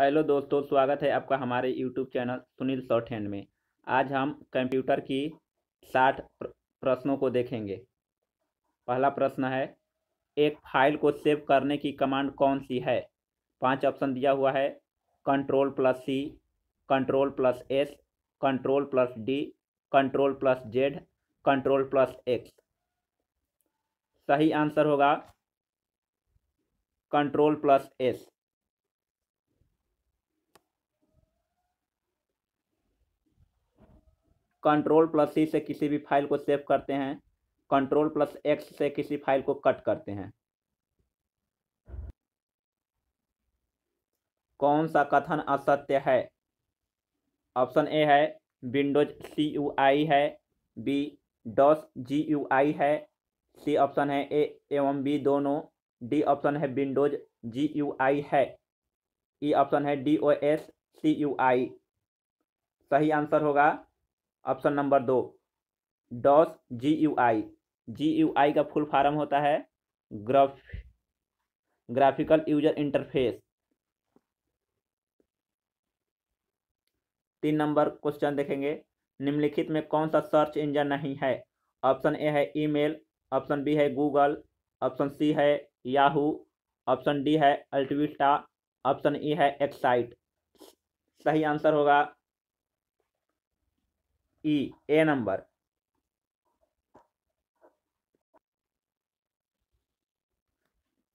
hello दोस्तों स्वागत है आपका हमारे YouTube channel Sunil shorthand में आज हम कंप्यूटर की साठ प्रश्नों को देखेंगे पहला प्रश्न है एक फाइल को सेव करने की कमांड कौन सी है पांच ऑप्शन दिया हुआ है control plus C control plus S control plus D control plus Z control plus X सही आंसर होगा control plus S control plus C से किसी भी फाइल को सेव करते हैं कंट्रोल प्लस एक्स से किसी फाइल को कट करते हैं कौन सा कथन असत्य है ऑप्शन ए है विंडोज सी यू आई है B DOS G U I है सी ऑप्शन है ए एवं बी दोनों डी ऑप्शन है विंडोज जी यू आई है ई e ऑप्शन है D O S C U I सही आंसर होगा ऑप्शन नंबर दो DOS G U I G U I का फुल फॉर्म होता है ग्राफ ग्राफिकल यूजर इंटरफेस तीन नंबर क्वेश्चन देखेंगे निम्नलिखित में कौन सा सर्च इंजन नहीं है ऑप्शन ए है ईमेल ऑप्शन बी है गूगल ऑप्शन सी है याहू ऑप्शन डी है अल्टविस्टा ऑप्शन ई है एक्साइट सही आंसर होगा ई ए नंबर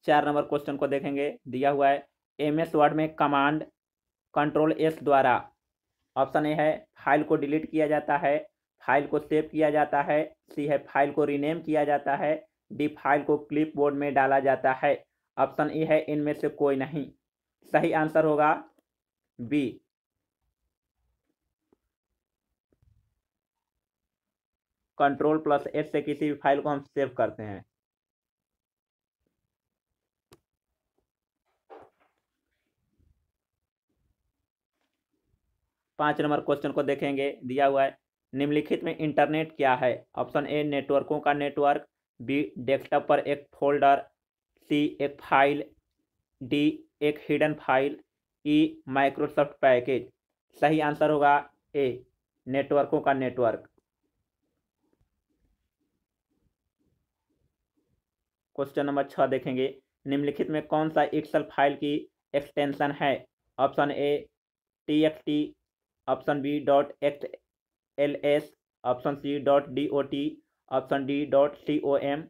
चार नंबर क्वेश्चन को देखेंगे दिया हुआ है एम एस वर्ड में कमांड कंट्रोल एस द्वारा ऑप्शन ए है फाइल को डिलीट किया जाता है फाइल को सेव किया जाता है सी है फाइल को रीनेम किया जाता है डी फाइल को क्लिपबोर्ड में डाला जाता है ऑप्शन ई है इनमें से कोई नहीं सही आंसर होगा बी कंट्रोल प्लस एस से किसी भी फाइल को हम सेव करते हैं पाँच नंबर क्वेश्चन को देखेंगे दिया हुआ है निम्नलिखित में इंटरनेट क्या है ऑप्शन ए नेटवर्कों का नेटवर्क बी डेस्कटॉप पर एक फोल्डर सी एक फाइल डी एक hidden file E Microsoft package सही आंसर होगा ए नेटवर्कों का नेटवर्क क्वेश्चन नंबर छः देखेंगे निम्नलिखित में कौन सा एक्सल फाइल की एक्सटेंशन है option A T X T option B dot X L S option C dot D O T option D dot C O M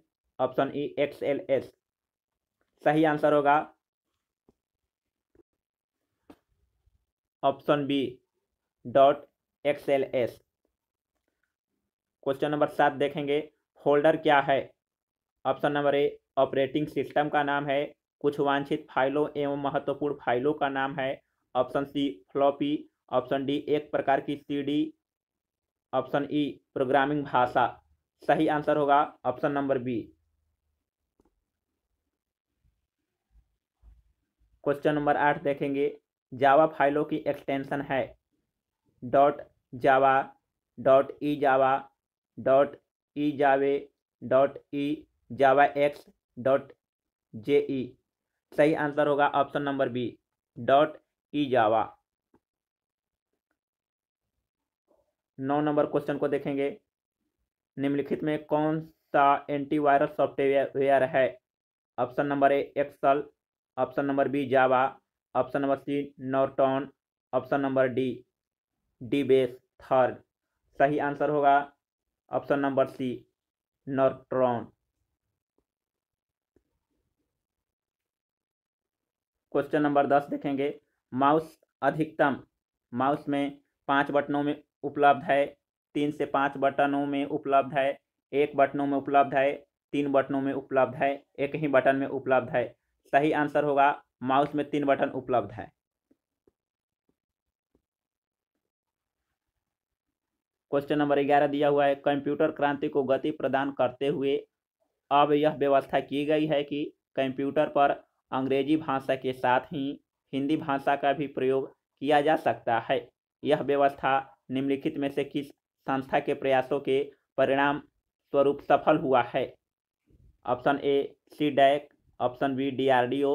option E X L S सही answer होगा option B dot X L S question number सात देखेंगे folder क्या है option number A operating system का नाम है कुछ वांछित फाइलों एवं महत्वपूर्ण फाइलों का नाम है option C floppy option D एक प्रकार की सीडी ऑप्शन ई प्रोग्रामिंग भाषा सही आंसर होगा option number B question number आठ देखेंगे जावा फाइलों की एक्सटेंशन है dot Java dot E Java dot E Java dot E Java X dot J E सही आंसर होगा option number B dot E Java नौ नंबर क्वेश्चन को देखेंगे निम्नलिखित में कौन सा एंटीवायरस सॉफ्टवेयर है option number A Excel option number B Java option number C Norton option number D D base third सही आंसर होगा option number C Norton question number दस देखेंगे माउस अधिकतम माउस में पांच बटनों में उपलब्ध है तीन से पांच बटनों में उपलब्ध है एक बटनों में उपलब्ध है तीन बटनों में उपलब्ध है एक ही बटन में उपलब्ध है सही आंसर होगा माउस में तीन बटन उपलब्ध है क्वेश्चन नंबर ग्यारह दिया हुआ है कंप्यूटर क्रांति को गति प्रदान करते हुए अब यह व्यवस्था की गई है कि कंप्यूटर पर अंग्रेजी भाषा के साथ ही हिंदी भाषा का भी प्रयोग किया जा सकता है यह व्यवस्था निम्नलिखित में से किस संस्था के प्रयासों के परिणाम स्वरूप सफल हुआ है option A C DAC option B DRDO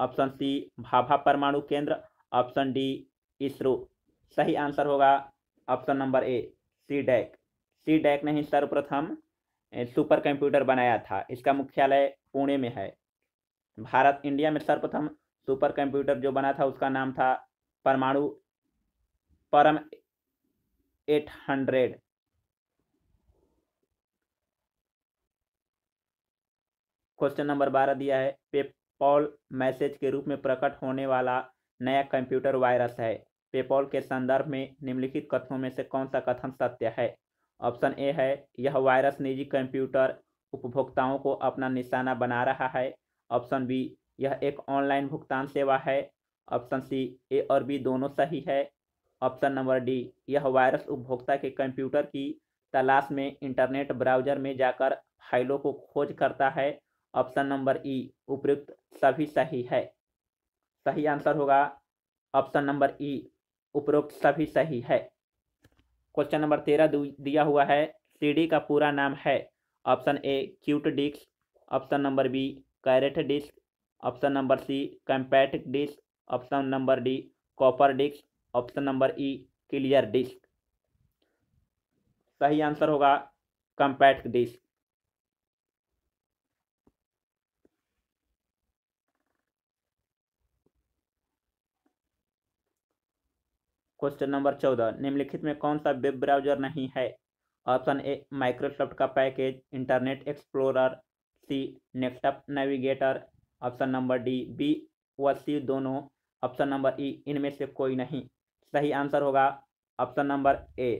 option C Bhabha परमाणु केंद्र ऑप्शन डी इसरो सही आंसर होगा option number A C DAC C DAC ने ही सर्वप्रथम सुपर कंप्यूटर बनाया था इसका मुख्यालय पुणे में है भारत इंडिया में सर्वप्रथम सुपर कंप्यूटर जो बना था उसका नाम था परमाणु परम एट हंड्रेड क्वेश्चन नंबर बारह दिया है पेपॉल मैसेज के रूप में प्रकट होने वाला नया कंप्यूटर वायरस है पेपॉल के संदर्भ में निम्नलिखित कथनों में से कौन सा कथन सत्य है ऑप्शन ए है यह वायरस निजी कंप्यूटर उपभोक्ताओं को अपना निशाना बना रहा है ऑप्शन बी यह एक ऑनलाइन भुगतान सेवा है ऑप्शन सी ए और बी दोनों सही है ऑप्शन नंबर डी यह वायरस उपभोक्ता के कंप्यूटर की तलाश में इंटरनेट ब्राउजर में जाकर फाइलों को खोज करता है ऑप्शन नंबर ई उपयुक्त सभी सही है सही आंसर होगा ऑप्शन नंबर ई उपरोक्त सभी सही है क्वेश्चन नंबर तेरह दिया हुआ है सीडी का पूरा नाम है option A cute disk option number B carat disk option number C compact disk option number D copper disk option number E clear disk सही आंसर होगा कंपैक्ट डिस्क क्वेश्चन नंबर चौदह निम्नलिखित में कौन सा वेब ब्राउजर नहीं है option A Microsoft का package Internet Explorer C Netscape Navigator option number D B व सी दोनों ऑप्शन नंबर ई इनमें से कोई नहीं सही आंसर होगा ऑप्शन नंबर ए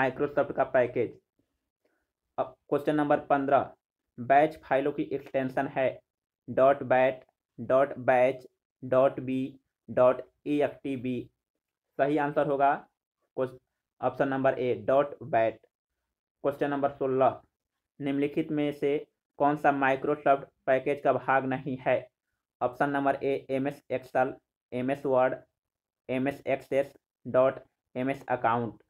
माइक्रोसॉफ्ट का पैकेज अब क्वेश्चन नंबर पंद्रह बैच फाइलों की एक्सटेंशन है dot bat dot batch dot B dot E F T B सही आंसर होगा option number A dot bat question number सोलह निम्नलिखित में से कौन सा माइक्रोसॉफ्ट पैकेज का भाग नहीं है option number A M S Excel M S Word M S Access dot M S account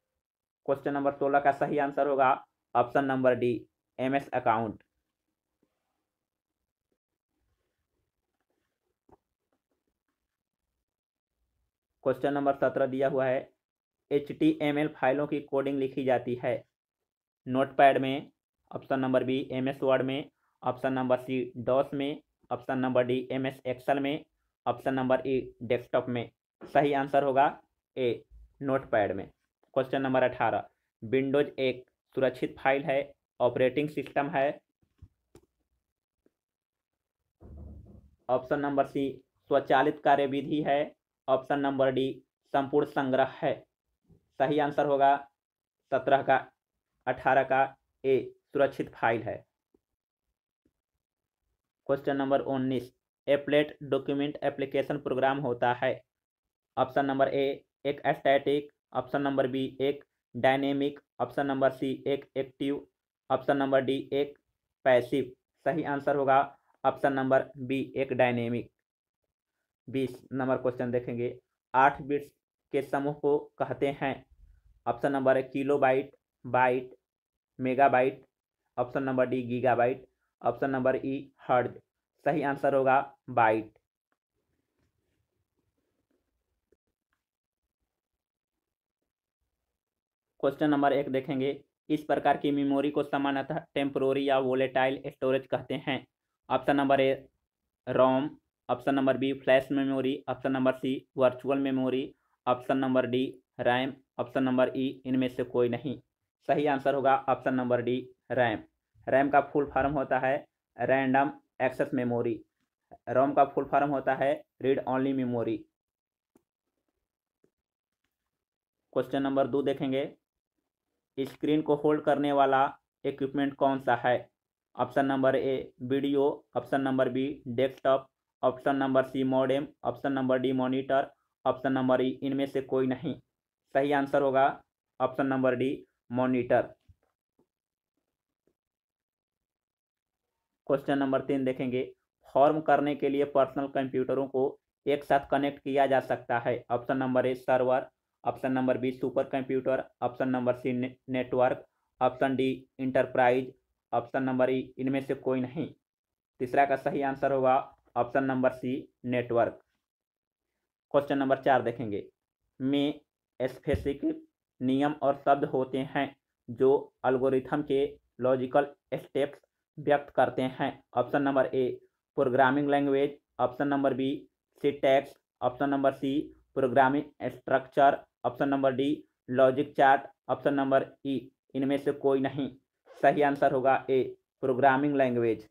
question number सोलह का सही आंसर होगा option number D M S account question number सत्रह दिया हुआ है एच टी एम एल फाइलों की कोडिंग लिखी जाती है नोटपैड में option number B M S Word में ऑप्शन नंबर सी डॉस में option number D M S Excel में ऑप्शन नंबर ई डेस्कटॉप में सही आंसर होगा ए नोटपैड में क्वेश्चन नंबर अठारह विंडोज एक सुरक्षित फाइल है ऑपरेटिंग सिस्टम है ऑप्शन नंबर सी स्वचालित कार्यविधि है ऑप्शन नंबर डी संपूर्ण संग्रह है सही आंसर होगा सत्रह का अठारह का ए सुरक्षित फाइल है क्वेश्चन नंबर उन्नीस एप्लेट डॉक्यूमेंट एप्लीकेशन प्रोग्राम होता है ऑप्शन नंबर ए एक स्टैटिक ऑप्शन नंबर बी एक डायनेमिक ऑप्शन नंबर सी एक एक्टिव ऑप्शन नंबर डी एक पैसिव सही आंसर होगा ऑप्शन नंबर बी एक डायनेमिक बीस नंबर क्वेश्चन देखेंगे आठ बिट्स के समूह को कहते हैं option number kilobyte byte megabyte option number D gigabyte option number E hertz सही आंसर होगा बाइट क्वेश्चन नंबर एक देखेंगे इस प्रकार की मेमोरी को सामान्यतः टेम्पोरी या वोलेटाइल स्टोरेज कहते हैं option number A ROM option number B flash memory option number C virtual memory option number D RAM option number E इनमें से कोई नहीं सही आंसर होगा option number D RAM RAM का फुल फॉर्म होता है रैंडम एक्सेस मेमोरी रोम का फुल फॉर्म होता है read only memory question number दो देखेंगे स्क्रीन को होल्ड करने वाला इक्विपमेंट कौन सा है option number A video option number B desktop option number C modem option number D monitor option number E इनमें से कोई नहीं सही आंसर होगा option number D monitor question number तीन देखेंगे फॉर्म करने के लिए पर्सनल कंप्यूटरों को एक साथ कनेक्ट किया जा सकता है option number A server option number B super computer option number C network option D enterprise option number E इनमें से कोई नहीं तीसरा का सही आंसर होगा option number C network question number चार देखेंगे में स्पेसिक नियम और शब्द होते हैं जो अल्गोरिथम के लॉजिकल स्टेप्स व्यक्त करते हैं option number A programming language option number B syntax option number C programming structure option number D logic chart option number E इनमें से कोई नहीं सही आंसर होगा A programming language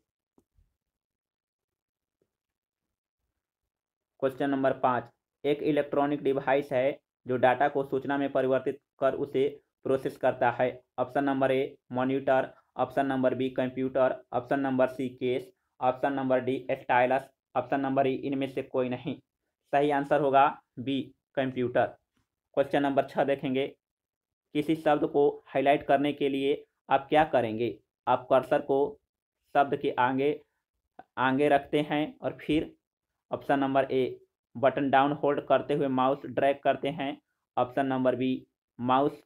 question number पाँच एक इलेक्ट्रॉनिक डिवाइस है जो डाटा को सूचना में परिवर्तित कर उसे प्रोसेस करता है option number A monitor option number B computer option number C case option number D stylus option number E इनमें से कोई नहीं सही आंसर होगा बी कंप्यूटर क्वेश्चन नंबर छः देखेंगे किसी शब्द को हाईलाइट करने के लिए आप क्या करेंगे आप कर्सर को शब्द के आगे आगे रखते हैं और फिर option number A button down hold करते हुए माउस ड्रैग करते हैं ऑप्शन नंबर बी माउस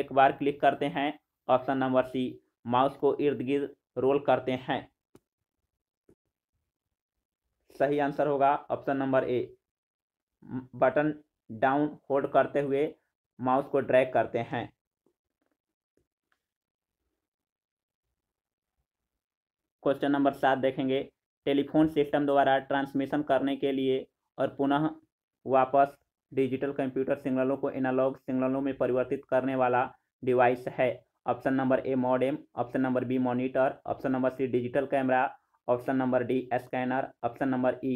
एक बार क्लिक करते हैं ऑप्शन नंबर सी माउस को इर्द गिर्द रोल करते हैं सही आंसर होगा option number A button down hold करते हुए माउस को ड्रैग करते हैं क्वेश्चन नंबर सात देखेंगे टेलीफोन सिस्टम द्वारा ट्रांसमिशन करने के लिए और पुनः वापस डिजिटल कंप्यूटर सिग्नलों को एनालॉग सिग्नलों में परिवर्तित करने वाला डिवाइस है option number A modem option number B monitor option number C digital camera option number D scanner option number E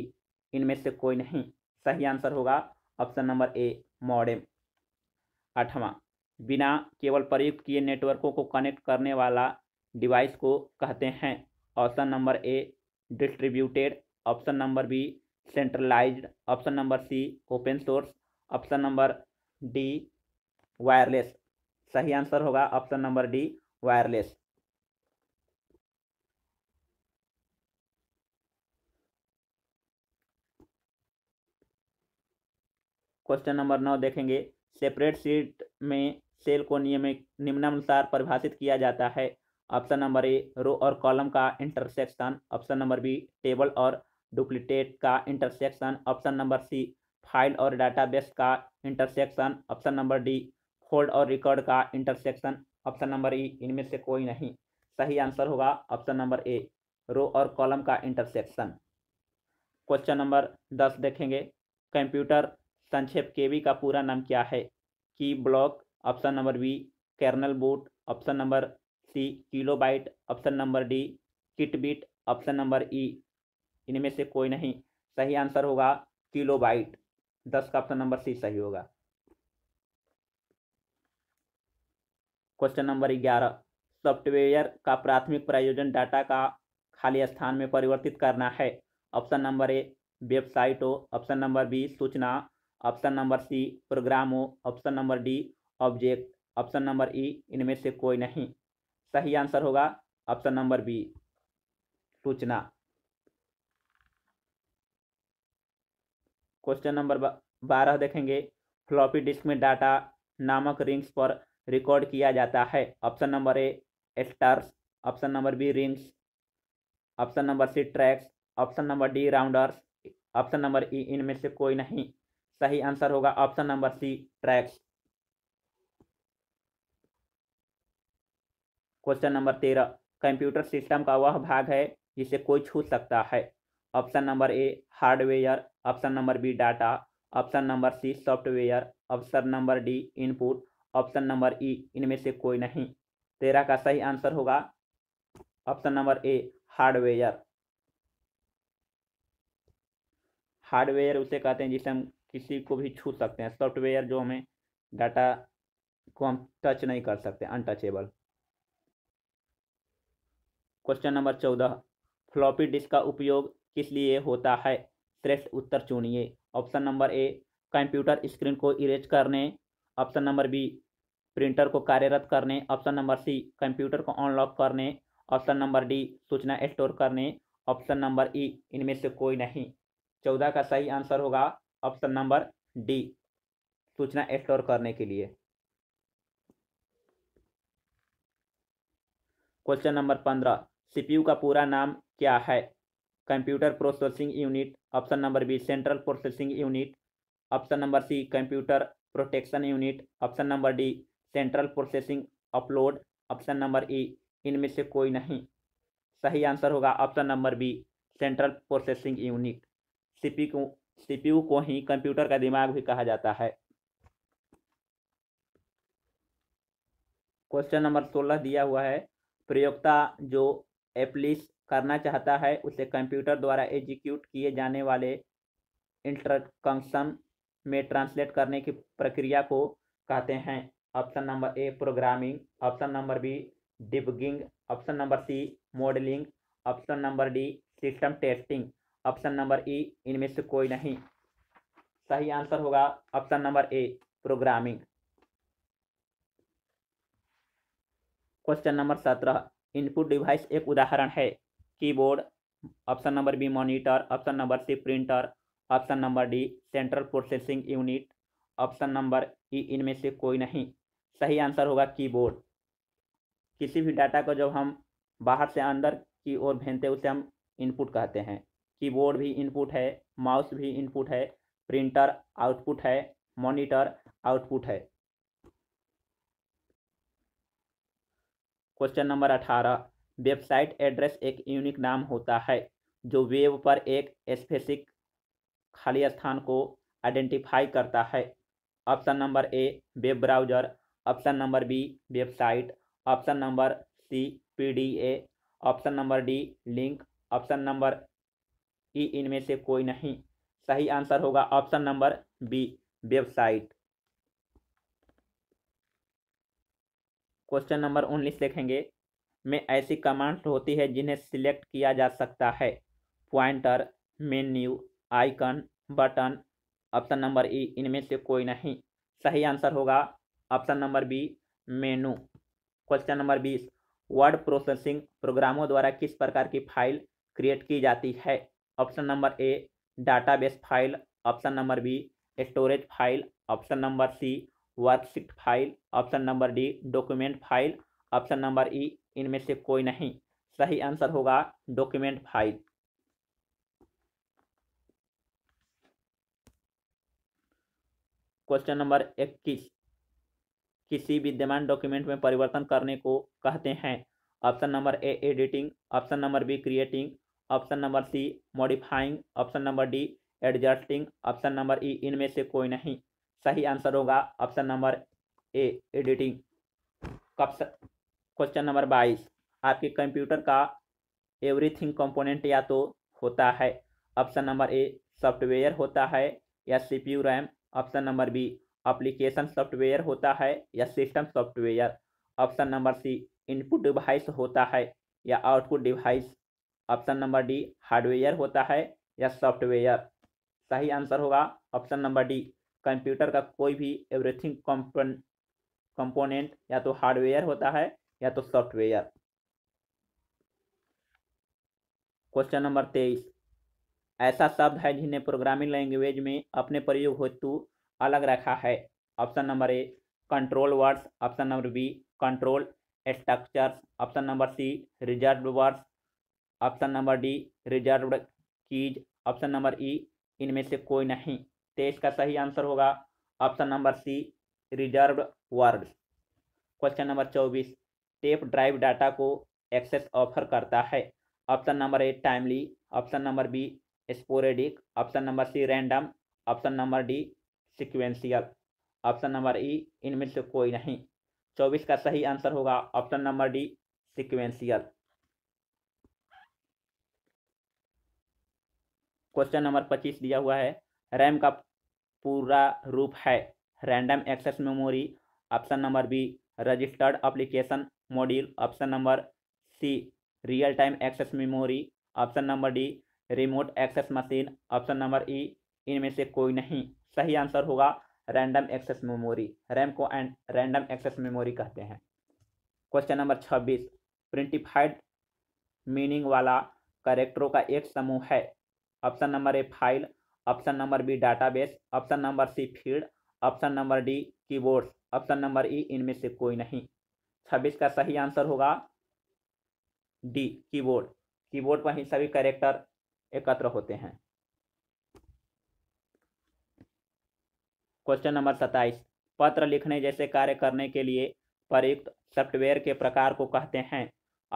इनमें से कोई नहीं सही आंसर होगा ऑप्शन नंबर ए मॉडेम आठवां बिना केवल प्रयुक्त किए नेटवर्कों को कनेक्ट करने वाला डिवाइस को कहते हैं option number A distributed option number B centralised option number C open source option number D wireless सही आंसर होगा option number D wireless question number नौ देखेंगे सेपरेट सीट में सेल को नियमित निम्नानुसार परिभाषित किया जाता है ऑप्शन नंबर ए रो और कॉलम का intersection option number B table और डुप्लीकेट का intersection option number C file और डाटाबेस का intersection option number D hold और रिकॉर्ड का इंटरसेक्शन ऑप्शन नंबर ई इनमें से कोई नहीं सही आंसर होगा ऑप्शन नंबर ए रो और कॉलम का इंटरसेक्शन क्वेश्चन नंबर दस देखेंगे कंप्यूटर संक्षेप के का पूरा नाम क्या है की block option number B kernel boot option number C kilobyte option number D kit beat option number E इनमें से कोई नहीं सही आंसर होगा किलोबाइट दस का ऑप्शन नंबर सी सही होगा क्वेश्चन नंबर ग्यारह सॉफ्टवेयर का प्राथमिक प्रयोजन डाटा का खाली स्थान में परिवर्तित करना है ऑप्शन नंबर ए वेबसाइट हो ऑप्शन नंबर बी सूचना ऑप्शन नंबर सी हो option number D object option number E इनमें से कोई नहीं सही आंसर होगा ऑप्शन नंबर बी सूचना क्वेश्चन नंबर बारह देखेंगे फ्लॉपी डिस्क में डाटा नामक रिंग्स पर रिकॉर्ड किया जाता है option number A stars option number B rings option number C tracks option number D rounders option number E इनमें से कोई नहीं सही आंसर होगा option number C tracks question number तेरह कंप्यूटर सिस्टम का वह भाग है जिसे कोई छू सकता है option number A hardware option number B data option number C software option number D input option number E इनमें से कोई नहीं तेरह का सही आंसर होगा option number A hardware hardware उसे कहते हैं जिसे हम किसी को भी छू सकते हैं सॉफ्टवेयर जो हमें डाटा को हम टच नहीं कर सकते अनटचेबल क्वेश्चन नंबर चौदह फ्लॉपी डिस्क का उपयोग किस लिए होता है श्रेष्ठ उत्तर चुनिए option number A computer screen को इरेज करने ऑप्शन नंबर बी प्रिंटर को कार्यरत करने ऑप्शन नंबर सी कंप्यूटर को अनलॉक करने ऑप्शन नंबर डी सूचना स्टोर करने ऑप्शन नंबर ई इनमें से कोई नहीं चौदह का सही आंसर होगा ऑप्शन नंबर डी सूचना स्टोर करने के लिए क्वेश्चन नंबर पंद्रह सीपीयू का पूरा नाम क्या है computer processing unit option number B central processing unit option number C computer protection unit option number D central processing upload option number E इनमें से कोई नहीं सही आंसर होगा option number B central processing unit CP को CPU को ही computer का दिमाग भी कहा जाता है क्वेश्चन नंबर सोलह दिया हुआ है प्रयोक्ता जो एप्लीस करना चाहता है उसे कंप्यूटर द्वारा एग्जीक्यूट किए जाने वाले इंटरकंक्शन में ट्रांसलेट करने की प्रक्रिया को कहते हैं option number A programming option number B debugging option number C modelling option number D system testing option number E इनमें से कोई नहीं सही आंसर होगा option number A programming question number सत्रह इनपुट डिवाइस एक उदाहरण है keyboard option number B monitor option number C printer option number D central processing unit option number E इनमें से कोई नहीं सही आंसर होगा कीबोर्ड किसी भी डाटा को जब हम बाहर से अंदर की ओर भेजते उसे हम इनपुट कहते हैं कीबोर्ड भी इनपुट है माउस भी इनपुट है प्रिंटर आउटपुट है मॉनिटर आउटपुट है क्वेश्चन नंबर अठारह वेबसाइट एड्रेस एक यूनिक नाम होता है जो वेब पर एक स्पेसिफिक खाली स्थान को आइडेंटिफाई करता है option number A web browser option number B website option number C PDA option number D link option number E इनमें से कोई नहीं सही आंसर होगा option number B website question number उन्नीस देखेंगे में ऐसी कमांड्स होती है जिन्हें सिलेक्ट किया जा सकता है pointer menu icon button option number E इनमें से कोई नहीं सही आंसर होगा option number B menu question number बीस वर्ड प्रोसेसिंग प्रोग्रामों द्वारा किस प्रकार की फाइल क्रिएट की जाती है option number A database file option number B storage file option number C worksheet file option number D document file option number E इनमें से कोई नहीं सही आंसर होगा डॉक्यूमेंट फाइल क्वेश्चन नंबर इक्कीस किसी विद्यमान डॉक्यूमेंट में परिवर्तन करने को कहते हैं option number A editing option number B creating option number C modifying option number D adjusting option number E इनमें से कोई नहीं सही आंसर होगा option number A editing question number बाईस आपके कंप्यूटर का एवरीथिंग कंपोनेंट या तो होता है ऑप्शन नंबर ए सॉफ्टवेयर होता है या CPU RAM option number B application software होता है या system software option number C input device होता है या output device option number D hardware होता है या सॉफ्टवेयर सही आंसर होगा ऑप्शन नंबर डी कंप्यूटर का कोई भी एवरीथिंग कंपन कंपोनेंट या तो हार्डवेयर होता है या तो सॉफ्टवेयर क्वेश्चन नंबर तेईस ऐसा शब्द है जिन्हें प्रोग्रामिंग लैंग्वेज में अपने प्रयोग हेतु अलग रखा है option number A control words option number B control structures option number C reserve words option number D reserve keys option number E इनमें से कोई नहीं तो इसका सही आंसर होगा option number C reserve words question number चौबीस tape drive data को एक्सेस ऑफर करता है option number A timely option number B sporadic option number C random option number D sequential option number E इनमें से कोई नहीं चौबीस का सही आंसर होगा option number D sequential question number पच्चीस दिया हुआ है रैम का पूरा रूप है random access memory option number B registered application module option number C real time access memory option number D remote access machine option number E इनमें से कोई नहीं सही आंसर होगा रैंडम एक्सेस मेमोरी रैम को एंड रैंडम एक्सेस मेमोरी कहते हैं question number छब्बीस प्रिंटिफाइड मीनिंग वाला करेक्टरों का एक समूह है option number A file option number B database option number C field option number D keyboards option number E इनमें से कोई नहीं छब्बीस का सही आंसर होगा डी कीबोर्ड कीबोर्ड पर ही सभी करेक्टर एकत्र होते हैं क्वेश्चन नंबर सत्ताईस पत्र लिखने जैसे कार्य करने के लिए प्रयुक्त सॉफ्टवेयर के प्रकार को कहते हैं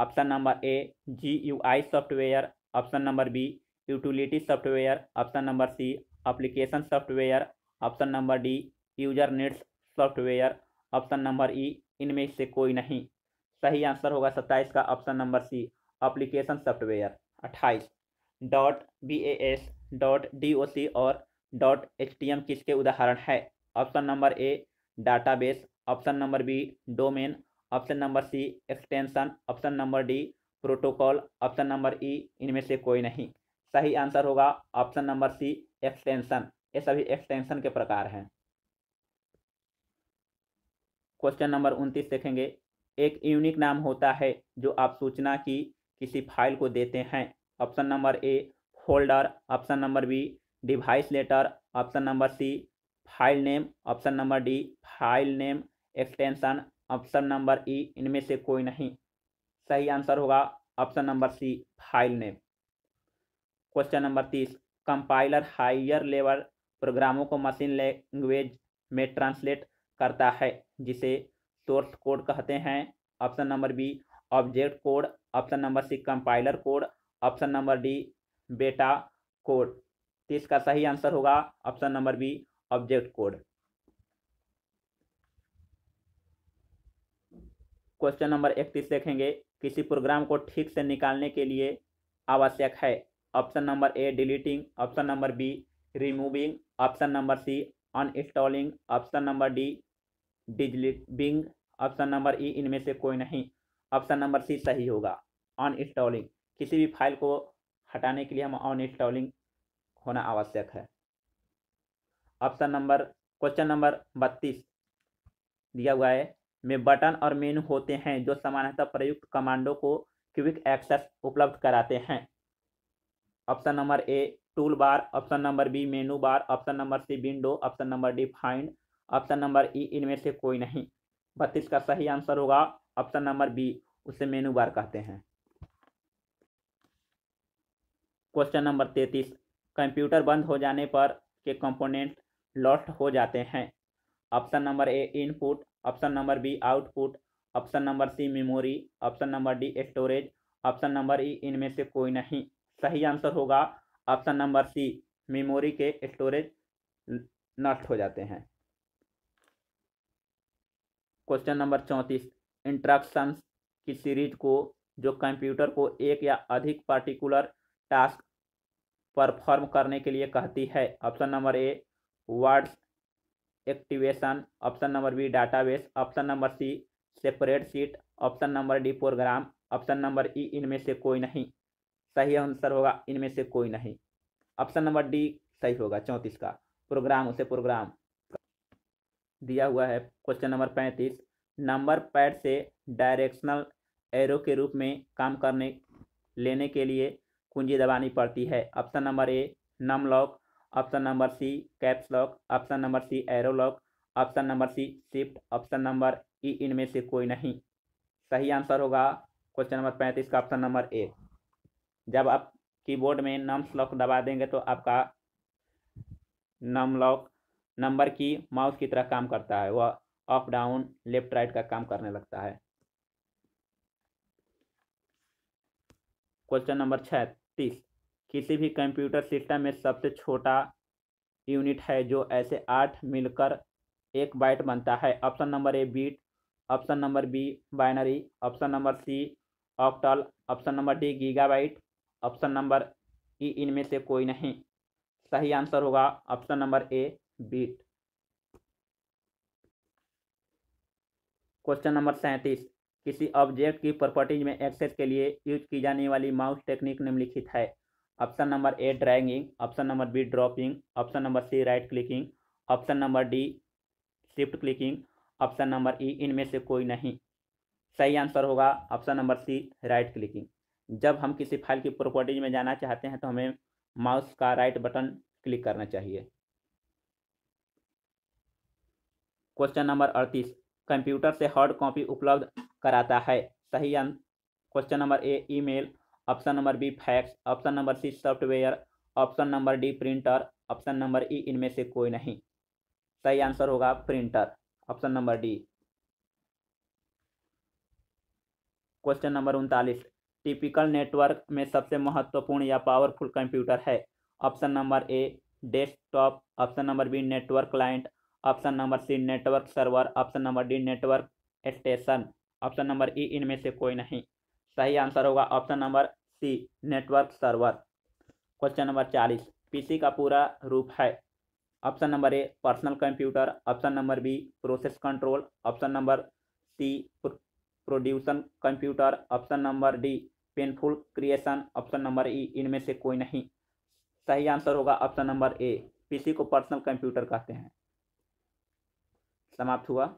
option number A G U I software option number B utility software option number C application software option number D user needs software option number E इनमें से कोई नहीं सही आंसर होगा सत्ताईस का option number C application software अट्ठाईस dot B A S dot D O C और डॉट एच टी एम किसके उदाहरण है option number A database option number B domain option number C extension option number D protocol option number E e, इनमें से कोई नहीं सही answer होगा ऑप्शन नंबर सी एक्सटेंशन ये सभी एक्सटेंशन के प्रकार हैं क्वेश्चन नंबर उनतीस देखेंगे एक यूनिक नाम होता है जो आप सूचना की किसी फाइल को देते हैं option number A folder option number B device letter option number C file name option number D file name extension option number E इनमें से कोई नहीं सही आंसर होगा option number C file name question number तीस compiler higher level प्रोग्रामों को machine language में ट्रांसलेट करता है जिसे सोर्स कोड कहते हैं option number B object code option number C compiler code option number D beta code तो इसका सही आंसर होगा option number B object code question number इकतीस देखेंगे किसी प्रोग्राम को ठीक से निकालने के लिए आवश्यक है option number A deleting option number B removing option number C uninstalling option number D deleting option number E इनमें से कोई नहीं ऑप्शन नंबर सी सही होगा अनइंस्टॉलिंग किसी भी फाइल को हटाने के लिए हम इंस्टॉलिंग होना आवश्यक है ऑप्शन नंबर क्वेश्चन नंबर बत्तीस दिया हुआ है में बटन और मेनू होते हैं जो सामान्यतः प्रयुक्त कमांडो को क्विक एक्सेस उपलब्ध कराते हैं option number A tool bar option number B menu bar option number C window option number D find option number E इनमें से कोई नहीं बत्तीस का सही आंसर होगा ऑप्शन नंबर बी उसे मेनू बार कहते हैं क्वेश्चन नंबर तैतीस कंप्यूटर बंद हो जाने पर के कंपोनेंट लॉस्ट हो जाते हैं option number A input option number B output option number C memory option number D storage option number E इनमें से कोई नहीं सही आंसर होगा ऑप्शन नंबर सी मेमोरी के स्टोरेज नष्ट हो जाते हैं क्वेश्चन नंबर चौंतीस इंट्रक्शंस की सीरीज को जो कंप्यूटर को एक या अधिक पार्टिकुलर टास्क परफॉर्म करने के लिए कहती है option number A words activation option number B database option number C separate sheet option number D program option number E इनमें से कोई नहीं सही आंसर होगा इनमें से कोई नहीं ऑप्शन नंबर डी सही होगा चौंतीस का प्रोग्राम उसे प्रोग्राम दिया हुआ है क्वेश्चन नंबर पैंतीस नंबर पैड से डायरेक्शनल एरो के रूप में काम करने लेने के लिए कुंजी दबानी पड़ती है option number A num lock option number C caps lock option number C arrow lock option number C shift option number E इनमें से कोई नहीं सही आंसर होगा क्वेश्चन नंबर पैंतीस का ऑप्शन नंबर ए जब आप कीबोर्ड में नम्स लॉक दबा देंगे तो आपका नम लॉक नंबर की माउस की तरह काम करता है वह अप डाउन लेफ्ट राइट का काम करने लगता है क्वेश्चन नंबर छः सिक्सटी किसी भी कंप्यूटर सिस्टम में सबसे छोटा यूनिट है जो ऐसे आठ मिलकर एक बाइट बनता है option number A bit option number B binary option number C octal option number D gigabyte option number E इनमें से कोई नहीं सही आंसर होगा option number A bit question number सैंतीस किसी ऑब्जेक्ट की प्रॉपर्टीज में एक्सेस के लिए यूज की जाने वाली माउस टेक्निक निम्नलिखित है option number A dragging option number B dropping option number C right clicking option number D shift clicking option number E इनमें से कोई नहीं सही आंसर होगा option number C right clicking जब हम किसी फाइल की प्रॉपर्टीज में जाना चाहते हैं तो हमें माउस का राइट बटन क्लिक करना चाहिए क्वेश्चन नंबर अड़तीस कंप्यूटर से हार्ड कॉपी उपलब्ध कराता है सही question number A email option number B fax option number C software option number D printer option number E इनमें से कोई नहीं सही आंसर होगा printer option number D question number उनतालीस टिपिकल नेटवर्क में सबसे महत्वपूर्ण या पावरफुल कंप्यूटर है option number A desktop option number B network client option number C network server option number D network station option number E इनमें से कोई नहीं सही आंसर होगा option number C network server question number चालीस PC का पूरा रूप है option number A personal computer option number B process control option number C production computer option number D painful creation option number E इनमें से कोई नहीं सही आंसर होगा ऑप्शन नंबर ए पीसी को पर्सनल कंप्यूटर कहते हैं समाप्त हुआ